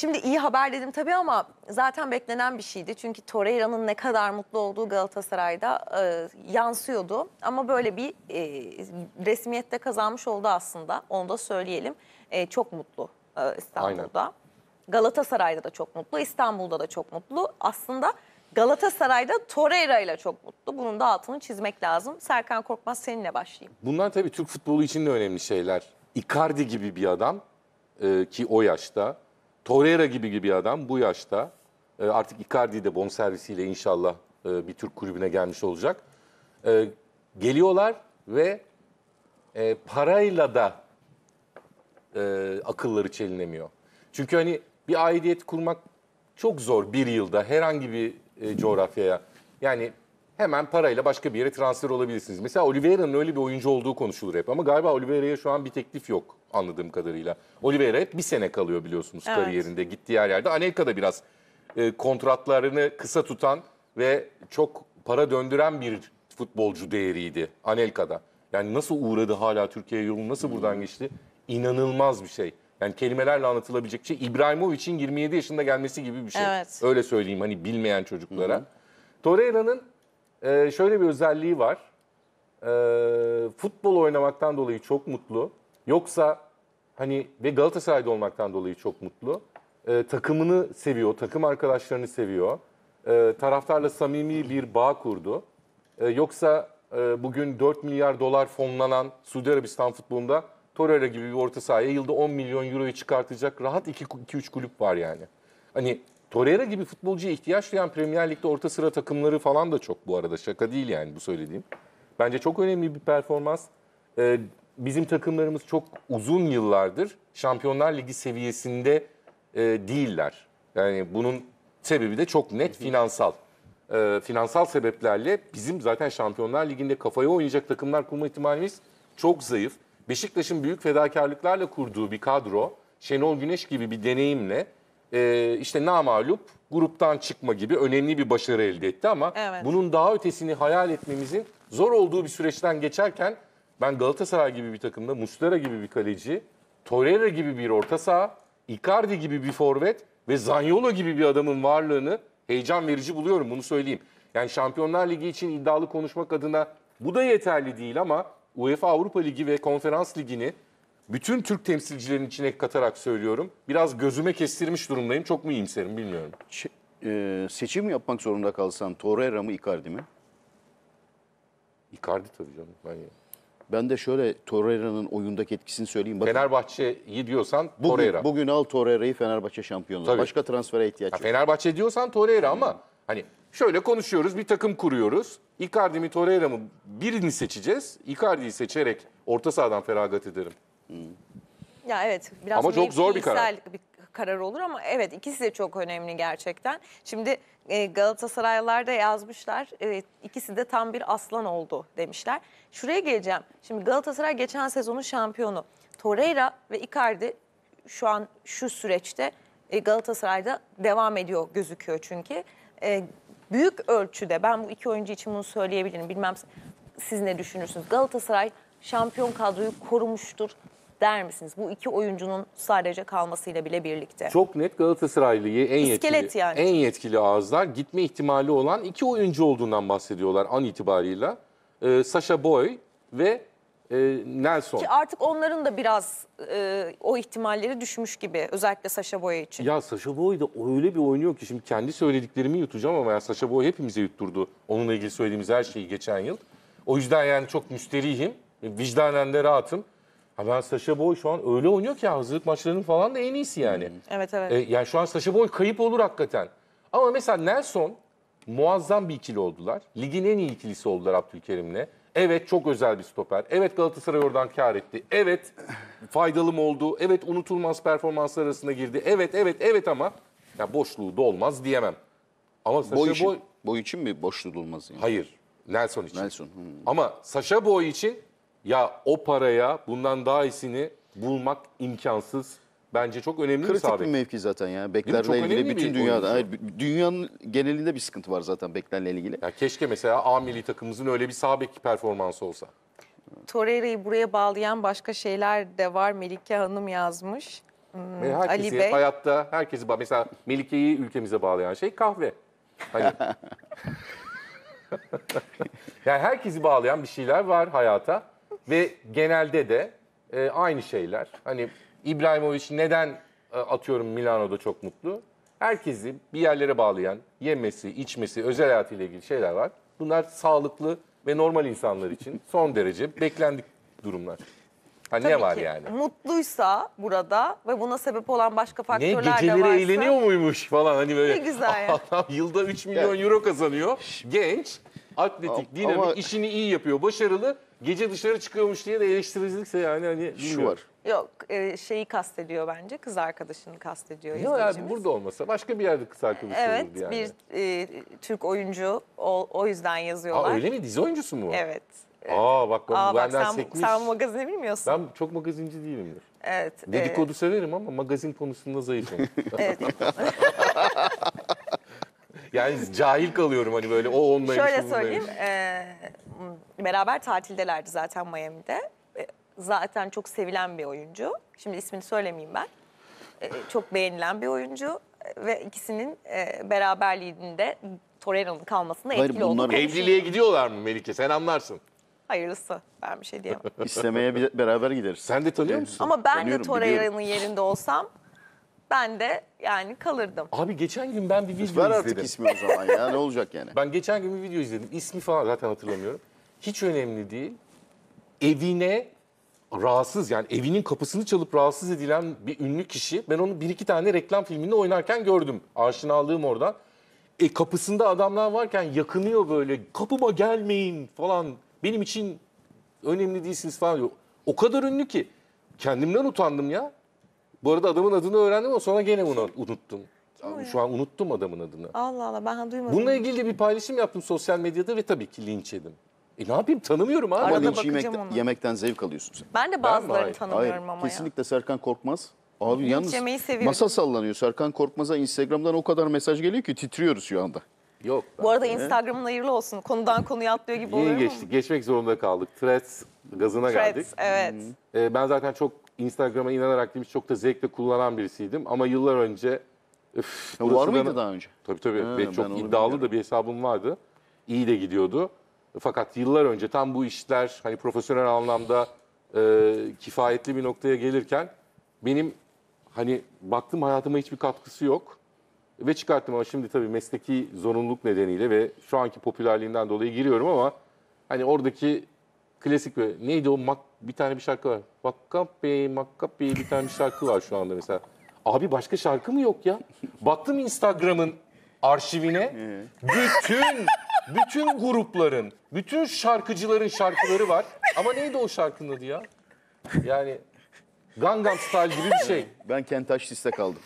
Şimdi iyi haber dedim tabii ama zaten beklenen bir şeydi. Çünkü Torreira'nın ne kadar mutlu olduğu Galatasaray'da e, yansıyordu. Ama böyle bir e, resmiyette kazanmış oldu aslında. Onu da söyleyelim. E, çok mutlu e, İstanbul'da. Aynen. Galatasaray'da da çok mutlu, İstanbul'da da çok mutlu. Aslında Galatasaray'da Torreira ile çok mutlu. Bunun da altını çizmek lazım. Serkan Korkmaz seninle başlayayım. Bunlar tabii Türk futbolu için de önemli şeyler. Icardi gibi bir adam e, ki o yaşta Torreira gibi gibi adam bu yaşta e, artık Icardi de bonservisiyle inşallah e, bir Türk kulübüne gelmiş olacak. E, geliyorlar ve e, parayla da e, akılları çelinemiyor. Çünkü hani bir aidiyet kurmak çok zor bir yılda herhangi bir e, coğrafyaya. Yani hemen parayla başka bir yere transfer olabilirsiniz. Mesela Oliveira'nın öyle bir oyuncu olduğu konuşulur hep ama galiba Oliveira'ya şu an bir teklif yok anladığım kadarıyla. Oliveira hep bir sene kalıyor biliyorsunuz evet. kariyerinde gittiği her yerde. Anelka'da biraz e, kontratlarını kısa tutan ve çok para döndüren bir futbolcu değeriydi Anelka'da. Yani nasıl uğradı hala Türkiye yolu nasıl buradan hmm. geçti? inanılmaz bir şey. Yani kelimelerle anlatılabilecek şey İbrahimovic'in 27 yaşında gelmesi gibi bir şey. Evet. Öyle söyleyeyim hani bilmeyen çocuklara. Torreira'nın e, şöyle bir özelliği var. E, futbol oynamaktan dolayı çok mutlu. Yoksa hani ve Galatasaray'da olmaktan dolayı çok mutlu. E, takımını seviyor, takım arkadaşlarını seviyor. E, taraftarla samimi bir bağ kurdu. E, yoksa e, bugün 4 milyar dolar fonlanan Suudi Arabistan futbolunda Torreira gibi bir orta sahaya yılda 10 milyon euroyu çıkartacak rahat 2-3 kulüp var yani. Hani Torreira gibi futbolcuya ihtiyaç duyan Premier Lig'de orta sıra takımları falan da çok bu arada. Şaka değil yani bu söylediğim. Bence çok önemli bir performans. Ee, bizim takımlarımız çok uzun yıllardır Şampiyonlar Ligi seviyesinde e, değiller. Yani bunun sebebi de çok net finansal. Ee, finansal sebeplerle bizim zaten Şampiyonlar Ligi'nde kafaya oynayacak takımlar kurma ihtimalimiz çok zayıf. Beşiktaş'ın büyük fedakarlıklarla kurduğu bir kadro, Şenol Güneş gibi bir deneyimle e, işte namalup gruptan çıkma gibi önemli bir başarı elde etti ama evet. bunun daha ötesini hayal etmemizin zor olduğu bir süreçten geçerken ben Galatasaray gibi bir takımda Muslera gibi bir kaleci, Torreira gibi bir orta saha, Icardi gibi bir forvet ve Zaniolo gibi bir adamın varlığını heyecan verici buluyorum bunu söyleyeyim. Yani Şampiyonlar Ligi için iddialı konuşmak adına bu da yeterli değil ama UEFA Avrupa Ligi ve Konferans Ligi'ni bütün Türk temsilcilerin içine katarak söylüyorum. Biraz gözüme kestirmiş durumdayım. Çok mu iyimserim bilmiyorum. Ç- e, seçim yapmak zorunda kalsan Torreira mı Icardi mi? Icardi tabii canım. Ben, Ben de şöyle Torreira'nın oyundaki etkisini söyleyeyim. Bakın, Fenerbahçe'yi diyorsan Torreira. bugün al Torreira'yı Fenerbahçe şampiyonluğu. Başka transfere ihtiyaç yok. Fenerbahçe diyorsan Torreira ama hani şöyle konuşuyoruz, bir takım kuruyoruz. Icardi mi Torreira mı birini seçeceğiz. Icardi'yi seçerek orta sahadan feragat ederim. Ya evet biraz Ama çok zor bir karar. bir karar olur ama evet ikisi de çok önemli gerçekten. Şimdi e, Galatasaraylılar da yazmışlar e, ikisi de tam bir aslan oldu demişler. Şuraya geleceğim. Şimdi Galatasaray geçen sezonun şampiyonu. Torreira ve Icardi şu an şu süreçte e, Galatasaray'da devam ediyor gözüküyor çünkü. E, büyük ölçüde ben bu iki oyuncu için bunu söyleyebilirim. Bilmem siz ne düşünürsünüz. Galatasaray şampiyon kadroyu korumuştur der misiniz? Bu iki oyuncunun sadece kalmasıyla bile birlikte. Çok net Galatasaraylı'yı en yetkili, yani. en yetkili ağızlar gitme ihtimali olan iki oyuncu olduğundan bahsediyorlar an itibarıyla. Ee, Sasha Boy ve e, Nelson. Ki artık onların da biraz e, o ihtimalleri düşmüş gibi özellikle Sasha Boy için. Ya Sasha Boy da öyle bir oynuyor ki şimdi kendi söylediklerimi yutacağım ama ya Sasha Boy hepimize yutturdu. Onunla ilgili söylediğimiz her şeyi geçen yıl. O yüzden yani çok müsterihim, vicdanen de rahatım ben Sasha Boy şu an öyle oynuyor ki hazırlık maçlarının falan da en iyisi yani. Hmm. Evet evet. E, yani şu an Sasha Boy kayıp olur hakikaten. Ama mesela Nelson muazzam bir ikili oldular. Ligin en iyi ikilisi oldular Abdülkerim'le. Evet çok özel bir stoper. Evet Galatasaray oradan kar etti. Evet faydalı oldu? Evet unutulmaz performanslar arasında girdi. Evet evet evet ama ya boşluğu dolmaz diyemem. Ama Sasha Boy Boy, için, boy için mi boşluğu dolmaz yani? hayır Nelson için. Nelson. Hı. Hmm. Ama Sasha Boy için ya o paraya bundan daha iyisini bulmak imkansız. Bence çok önemli Kritik bir, bir mevki zaten ya. Beklerle ilgili bütün dünyada. Hayır, dünyanın genelinde bir sıkıntı var zaten beklerle ilgili. Ya keşke mesela A milli takımımızın öyle bir sabit performansı olsa. Torreira'yı buraya bağlayan başka şeyler de var. Melike Hanım yazmış. Hmm, herkesi, Ali Bey. Hayatta herkesi mesela Melike'yi ülkemize bağlayan şey kahve. Hani... yani herkesi bağlayan bir şeyler var hayata. Ve genelde de e, aynı şeyler. Hani İbrahimovic neden e, atıyorum Milano'da çok mutlu? Herkesi bir yerlere bağlayan yemesi, içmesi, özel hayatıyla ilgili şeyler var. Bunlar sağlıklı ve normal insanlar için son derece beklendik durumlar. Ha, Tabii ne var ki. yani? Mutluysa burada ve buna sebep olan başka Ne faktörler ne geceleri varsa. eğleniyor muymuş falan hani böyle. Ne güzel Adam yılda 3 milyon euro kazanıyor. Genç, atletik, Ama- dinamik, işini iyi yapıyor, başarılı gece dışarı çıkıyormuş diye de eleştiricilikse yani hani bilmiyorum. Şu var. Yok e, şeyi kastediyor bence kız arkadaşını kastediyor. Yok yani burada olmasa başka bir yerde kız arkadaşı evet, olurdu yani. Evet bir e, Türk oyuncu o, o yüzden yazıyorlar. Aa, öyle mi dizi oyuncusu mu? Evet. Aa bak, ben, Aa, bak benden sen, sekmiş. Sen magazini bilmiyorsun. Ben çok magazinci değilimdir. Evet. Dedikodu e... severim ama magazin konusunda zayıfım. evet. yani cahil kalıyorum hani böyle o onunla. Şöyle söyleyeyim. E, beraber tatildelerdi zaten Miami'de. E, zaten çok sevilen bir oyuncu. Şimdi ismini söylemeyeyim ben. E, çok beğenilen bir oyuncu ve ikisinin e, beraberliğinde Torreira'nın kalmasına Hayır, etkili bunlar... oldu. Evliliğe gidiyorlar mı Melike? Sen anlarsın. Hayırlısı. Ben bir şey diyemem. İstemeye beraber gideriz. Sen de tanıyor musun? Ama ben de biliyorum. yerinde olsam ben de yani kalırdım. Abi geçen gün ben bir video Ver izledim. artık ismi o zaman ya ne olacak yani. Ben geçen gün bir video izledim. İsmi falan zaten hatırlamıyorum hiç önemli değil. Evine rahatsız yani evinin kapısını çalıp rahatsız edilen bir ünlü kişi. Ben onu bir iki tane reklam filminde oynarken gördüm. Aşinalığım oradan. E, kapısında adamlar varken yakınıyor böyle kapıma gelmeyin falan. Benim için önemli değilsiniz falan diyor. O kadar ünlü ki kendimden utandım ya. Bu arada adamın adını öğrendim ama sonra gene onu unuttum. Kim Şu an unuttum adamın adını. Allah Allah ben duymadım. Bununla ilgili de bir paylaşım yaptım sosyal medyada ve tabii ki linç edim. E ne yapayım tanımıyorum abi. Arada bakacağım yemekten, ona. yemekten zevk alıyorsun sen. Ben de bazılarını Hayır, Hayır tanımıyorum ama ya. kesinlikle Serkan Korkmaz. Abi yalnız yemeği masa sallanıyor. Serkan Korkmaz'a Instagram'dan o kadar mesaj geliyor ki titriyoruz şu anda. Yok. Bu arada Instagram'ın hayırlı olsun. Konudan konuya atlıyor gibi oluyor Yeni geçtik. Geçmek zorunda kaldık. Threads gazına Threads, geldik. evet. Ee, ben zaten çok Instagram'a inanarak demiş çok da zevkle kullanan birisiydim. Ama yıllar önce... Öf, Ya var mıydı bana- daha önce? Tabii tabii. Ve ben çok onu iddialı da bir hesabım vardı. İyi de gidiyordu. Fakat yıllar önce tam bu işler hani profesyonel anlamda e, kifayetli bir noktaya gelirken benim hani baktım hayatıma hiçbir katkısı yok. Ve çıkarttım ama şimdi tabii mesleki zorunluluk nedeniyle ve şu anki popülerliğinden dolayı giriyorum ama hani oradaki klasik ve neydi o mak, bir tane bir şarkı var. Makkap Bey, Makkap Bey bir tane bir şarkı var şu anda mesela. Abi başka şarkı mı yok ya? Baktım Instagram'ın arşivine bütün bütün grupların, bütün şarkıcıların şarkıları var. Ama neydi o şarkının adı ya? Yani Gangnam Style gibi bir şey. Ben Kentaş Liste kaldım.